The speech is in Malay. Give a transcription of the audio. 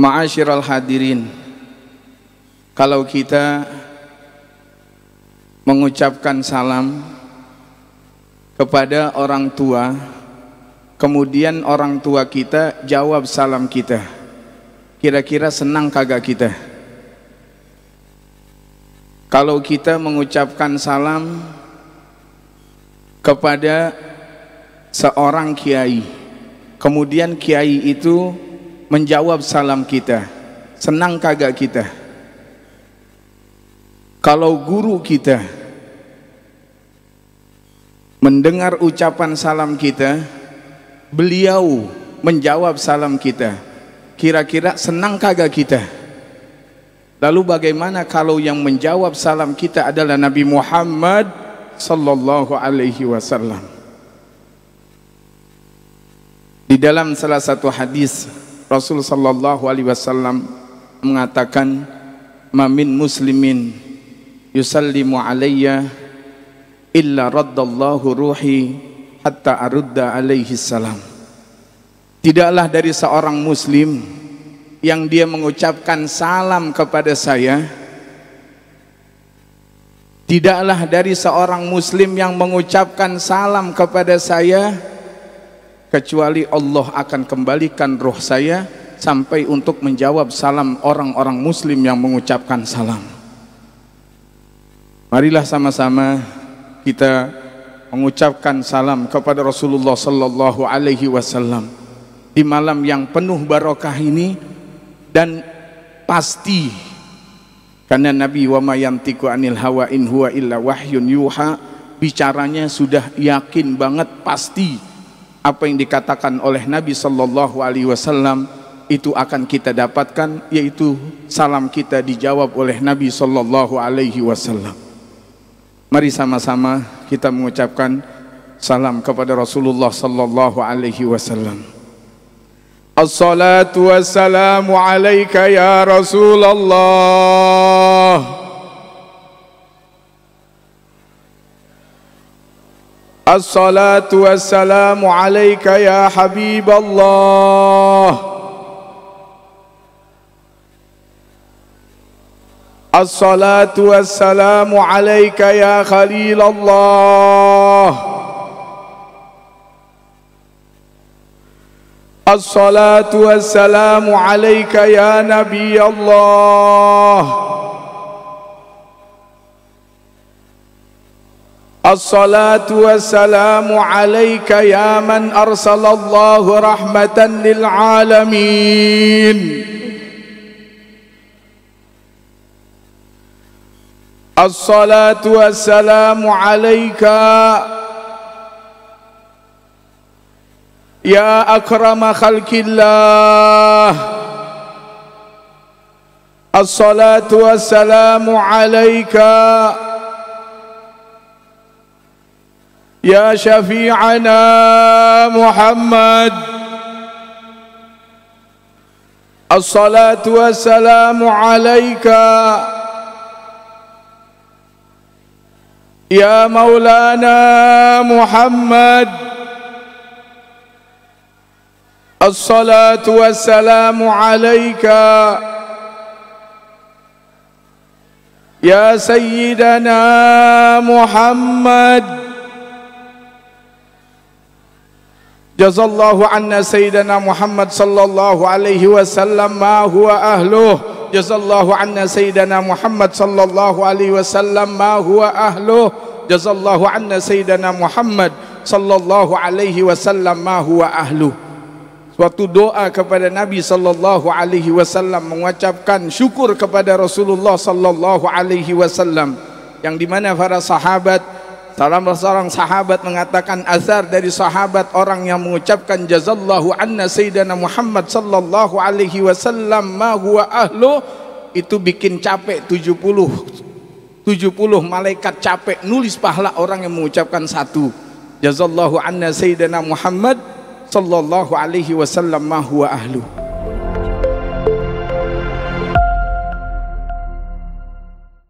Ma'asyiral hadirin Kalau kita Mengucapkan salam Kepada orang tua Kemudian orang tua kita Jawab salam kita Kira-kira senang kagak kita Kalau kita mengucapkan salam Kepada Seorang kiai Kemudian kiai itu menjawab salam kita senang kagak kita kalau guru kita mendengar ucapan salam kita beliau menjawab salam kita kira-kira senang kagak kita lalu bagaimana kalau yang menjawab salam kita adalah Nabi Muhammad sallallahu alaihi wasallam di dalam salah satu hadis Rasul sallallahu alaihi wasallam mengatakan mamin muslimin yusallimu alayya illa raddallahu ruhi hatta arudda alaihi salam tidaklah dari seorang muslim yang dia mengucapkan salam kepada saya tidaklah dari seorang muslim yang mengucapkan salam kepada saya kecuali Allah akan kembalikan roh saya sampai untuk menjawab salam orang-orang muslim yang mengucapkan salam. Marilah sama-sama kita mengucapkan salam kepada Rasulullah sallallahu alaihi wasallam di malam yang penuh barokah ini dan pasti karena Nabi wa mayantiku anil hawa in huwa illa wahyun yuha bicaranya sudah yakin banget pasti apa yang dikatakan oleh Nabi sallallahu alaihi wasallam itu akan kita dapatkan yaitu salam kita dijawab oleh Nabi sallallahu alaihi wasallam. Mari sama-sama kita mengucapkan salam kepada Rasulullah sallallahu alaihi wasallam. Assalatu wassalamu alayka ya Rasulullah. الصلاة والسلام عليك يا حبيب الله الصلاة والسلام عليك يا خليل الله الصلاة والسلام عليك يا نبي الله الصلاة والسلام عليك يا من أرسل الله رحمة للعالمين الصلاة والسلام عليك يا أكرم خلق الله الصلاة والسلام عليك يا شفيعنا محمد الصلاة والسلام عليك يا مولانا محمد الصلاة والسلام عليك يا سيدنا محمد Jazallahu anna Sayyidina Muhammad sallallahu alaihi wasallam ma huwa ahluh Jazallahu anna Sayyidina Muhammad sallallahu alaihi wasallam ma huwa ahluh Jazallahu anna Sayyidina Muhammad sallallahu alaihi wasallam ma huwa ahluh Suatu doa kepada Nabi sallallahu alaihi wasallam mengucapkan syukur kepada Rasulullah sallallahu alaihi wasallam yang di mana para sahabat Salah seorang sahabat mengatakan azar dari sahabat orang yang mengucapkan jazallahu anna sayyidina Muhammad sallallahu alaihi wasallam ma huwa ahlu itu bikin capek 70 70 malaikat capek nulis pahala orang yang mengucapkan satu jazallahu anna sayyidina Muhammad sallallahu alaihi wasallam ma huwa ahlu